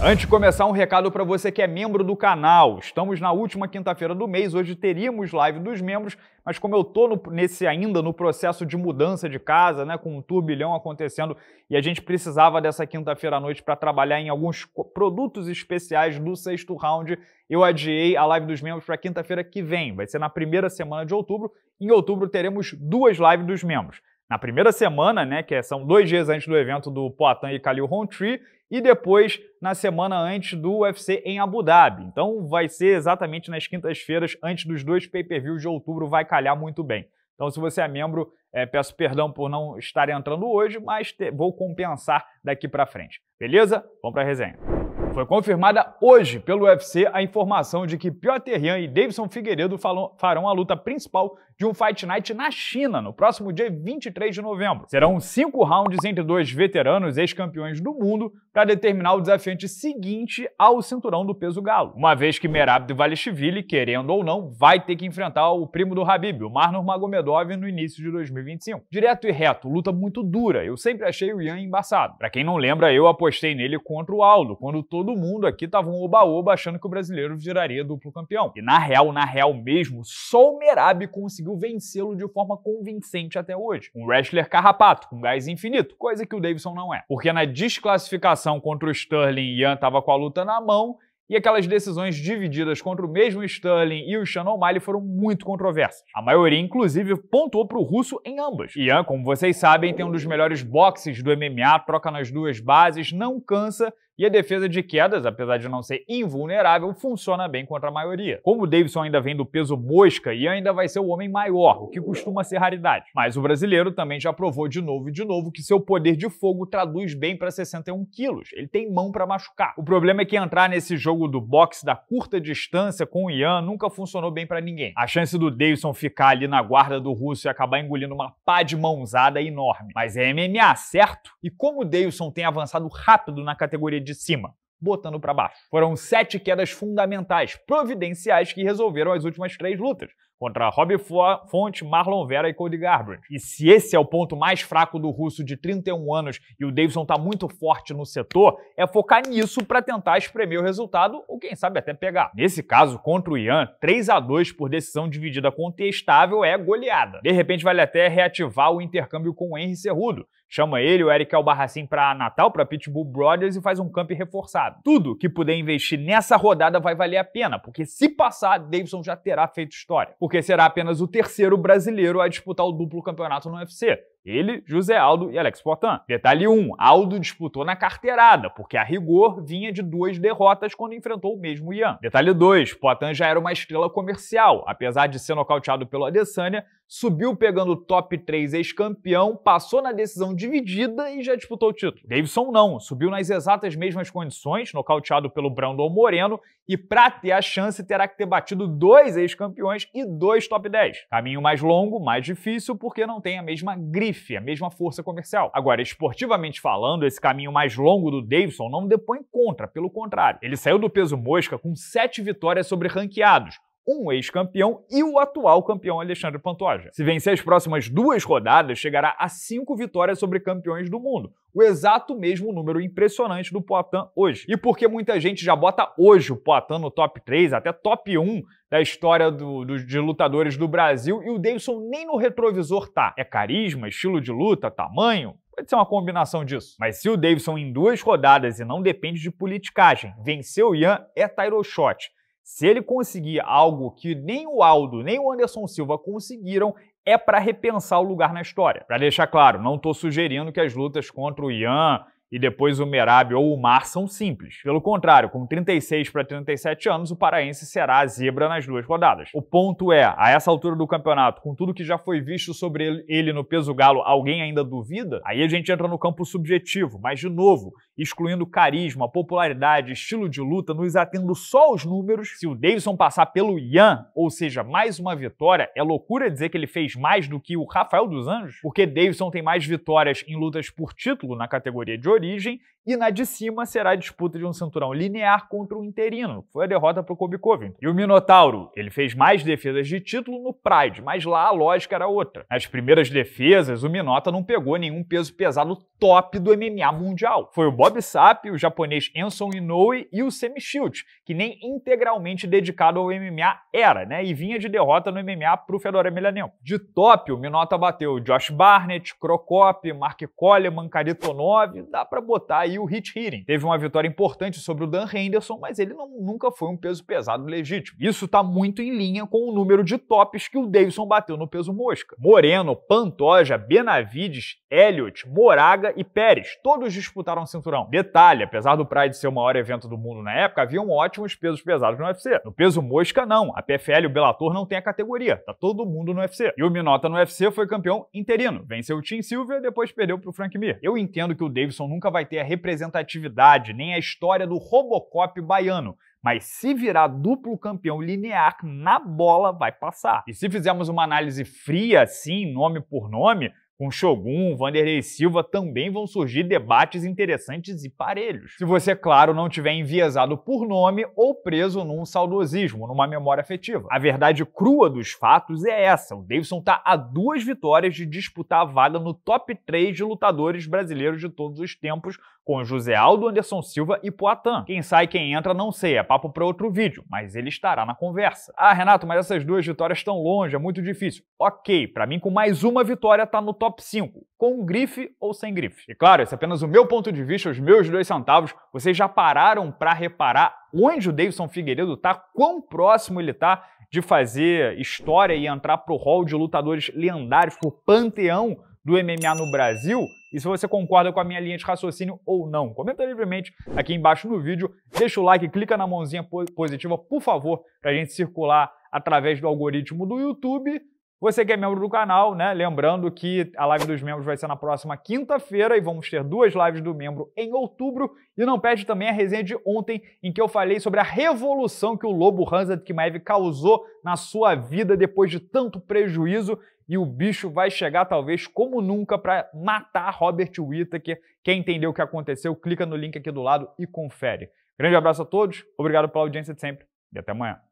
Antes de começar, um recado para você que é membro do canal. Estamos na última quinta-feira do mês, hoje teríamos live dos membros, mas como eu tô nesse ainda no processo de mudança de casa, né, com um turbilhão acontecendo, e a gente precisava dessa quinta-feira à noite para trabalhar em alguns produtos especiais do sexto round, eu adiei a live dos membros para quinta-feira que vem. Vai ser na primeira semana de outubro. Em outubro teremos duas lives dos membros na primeira semana, né, que é, são dois dias antes do evento do Poatan e Khalil Rountree, e depois na semana antes do UFC em Abu Dhabi. Então vai ser exatamente nas quintas-feiras, antes dos dois pay-per-views de outubro, vai calhar muito bem. Então, se você é membro, é, peço perdão por não estar entrando hoje, mas te, vou compensar daqui para frente. Beleza? Vamos para a resenha. Foi confirmada hoje pelo UFC a informação de que Piotr Jan e Davidson Figueiredo farão a luta principal de um Fight Night na China, no próximo dia 23 de novembro. Serão cinco rounds entre dois veteranos ex-campeões do mundo para determinar o desafiante seguinte ao cinturão do peso galo. Uma vez que Merab Dvalishvili, querendo ou não, vai ter que enfrentar o primo do Habib, o Marnor Magomedov, no início de 2025. Direto e reto, luta muito dura. Eu sempre achei o Ian embaçado. Para quem não lembra, eu apostei nele contra o Aldo, quando todo mundo aqui tava um oba-oba achando que o brasileiro viraria duplo campeão. E na real, na real mesmo, só o Merab conseguiu vencê-lo de forma convincente até hoje. Um wrestler carrapato, com gás infinito, coisa que o Davidson não é. Porque na desclassificação eliminação contra o Sterling, Ian estava com a luta na mão, e aquelas decisões divididas contra o mesmo Sterling e o Shannon O'Malley foram muito controversas. A maioria, inclusive, pontuou para o russo em ambas. Ian, como vocês sabem, tem um dos melhores boxes do MMA, troca nas duas bases, não cansa e a defesa de quedas, apesar de não ser invulnerável, funciona bem contra a maioria. Como o Davidson ainda vem do peso mosca e ainda vai ser o homem maior, o que costuma ser raridade. Mas o brasileiro também já provou de novo e de novo que seu poder de fogo traduz bem para 61 quilos. Ele tem mão para machucar. O problema é que entrar nesse jogo do boxe da curta distância com o Ian nunca funcionou bem para ninguém. A chance do Davidson ficar ali na guarda do russo e acabar engolindo uma pá de mãozada é enorme. Mas é MMA, certo? E como o Davidson tem avançado rápido na categoria de de cima, botando para baixo. Foram sete quedas fundamentais, providenciais, que resolveram as últimas três lutas, contra Rob Fonte, Marlon Vera e Cody Garbrandt. E se esse é o ponto mais fraco do russo de 31 anos e o Davidson tá muito forte no setor, é focar nisso para tentar espremer o resultado ou quem sabe até pegar. Nesse caso, contra o Ian, 3 a 2 por decisão dividida contestável é goleada. De repente vale até reativar o intercâmbio com o Henry Cerrudo, Chama ele, o Eric Albarracin, para Natal, para Pitbull Brothers e faz um camp reforçado. Tudo que puder investir nessa rodada vai valer a pena, porque se passar, Davidson já terá feito história. Porque será apenas o terceiro brasileiro a disputar o duplo campeonato no UFC. Ele, José Aldo e Alex Fortan. Detalhe 1. Aldo disputou na carteirada, porque a rigor vinha de duas derrotas quando enfrentou o mesmo Ian. Detalhe 2. Poitin já era uma estrela comercial. Apesar de ser nocauteado pelo Adesanya, subiu pegando o top 3 ex-campeão, passou na decisão dividida e já disputou o título. Davidson não, subiu nas exatas mesmas condições, nocauteado pelo Brandon Moreno, e para ter a chance terá que ter batido dois ex-campeões e dois top 10. Caminho mais longo, mais difícil, porque não tem a mesma grife grife, a mesma força comercial. Agora, esportivamente falando, esse caminho mais longo do Davidson não depõe contra, pelo contrário. Ele saiu do peso mosca com sete vitórias sobre ranqueados, um ex-campeão e o atual campeão Alexandre Pantoja. Se vencer as próximas duas rodadas, chegará a cinco vitórias sobre campeões do mundo, o exato mesmo número impressionante do Poitin hoje. E porque muita gente já bota hoje o Poitin no top 3, até top 1 da história do, do, de lutadores do Brasil, e o Davidson nem no retrovisor tá. É carisma, estilo de luta, tamanho? Pode ser uma combinação disso. Mas se o Davidson em duas rodadas e não depende de politicagem, venceu o Ian, é Tyro Shot. Se ele conseguir algo que nem o Aldo, nem o Anderson Silva conseguiram, é para repensar o lugar na história. Para deixar claro, não estou sugerindo que as lutas contra o Ian e depois o Merab ou o Mar são simples. Pelo contrário, com 36 para 37 anos, o paraense será a zebra nas duas rodadas. O ponto é, a essa altura do campeonato, com tudo que já foi visto sobre ele no peso galo, alguém ainda duvida? Aí a gente entra no campo subjetivo, mas de novo, excluindo carisma, popularidade, estilo de luta, nos atendo só aos números, se o Davidson passar pelo Ian, ou seja, mais uma vitória, é loucura dizer que ele fez mais do que o Rafael dos Anjos, porque Davidson tem mais vitórias em lutas por título na categoria de origem e na de cima será a disputa de um cinturão linear contra o um interino, foi a derrota para o Kobe Covington. E o Minotauro, ele fez mais defesas de título no Pride, mas lá a lógica era outra. Nas primeiras defesas, o Minota não pegou nenhum peso pesado top do MMA mundial. Foi o Bob Sapp, o japonês Enson Inoue e o Semi Shield, que nem integralmente dedicado ao MMA era, né? E vinha de derrota no MMA para o Fedor Emelianenko. De top, o Minota bateu Josh Barnett, Crocop, Mark Coleman, Karitonov dá para botar aí o Hit Hitting. Teve uma vitória importante sobre o Dan Henderson, mas ele não, nunca foi um peso pesado legítimo. Isso está muito em linha com o número de tops que o Davidson bateu no peso mosca. Moreno, Pantoja, Benavides, Elliott, Moraga e Pérez, todos disputaram o cinturão. Detalhe, apesar do Pride ser o maior evento do mundo na época, haviam ótimos pesos pesados no UFC. No peso mosca, não. A PFL e o Bellator não tem a categoria. Tá todo mundo no UFC. E o Minota no UFC foi campeão interino. Venceu o Tim e depois perdeu pro Frank Mir. Eu entendo que o Davidson nunca vai ter a representação representatividade, nem a história do Robocop baiano. Mas se virar duplo campeão linear, na bola vai passar. E se fizermos uma análise fria, assim, nome por nome, com Shogun, Vanderlei Silva também vão surgir debates interessantes e parelhos. Se você, claro, não tiver enviesado por nome ou preso num saudosismo, numa memória afetiva. A verdade crua dos fatos é essa: o Davidson está a duas vitórias de disputar a vaga no top 3 de lutadores brasileiros de todos os tempos, com José Aldo, Anderson Silva e Poatan. Quem sai, quem entra, não sei, é papo para outro vídeo, mas ele estará na conversa. Ah, Renato, mas essas duas vitórias estão longe, é muito difícil. Ok, para mim com mais uma vitória tá no top top 5, com grife ou sem grife. E claro, esse é apenas o meu ponto de vista, os meus dois centavos. Vocês já pararam para reparar onde o Davidson Figueiredo tá, quão próximo ele tá de fazer história e entrar pro hall de lutadores lendários, pro panteão do MMA no Brasil? E se você concorda com a minha linha de raciocínio ou não, comenta livremente aqui embaixo no vídeo, deixa o like, clica na mãozinha positiva, por favor, para a gente circular através do algoritmo do YouTube. Você que é membro do canal, né? Lembrando que a live dos membros vai ser na próxima quinta-feira e vamos ter duas lives do membro em outubro. E não perde também a resenha de ontem, em que eu falei sobre a revolução que o Lobo Hans Kimaev causou na sua vida depois de tanto prejuízo. E o bicho vai chegar, talvez, como nunca, para matar Robert Whittaker. Quem entendeu o que aconteceu, clica no link aqui do lado e confere. Grande abraço a todos, obrigado pela audiência de sempre e até amanhã.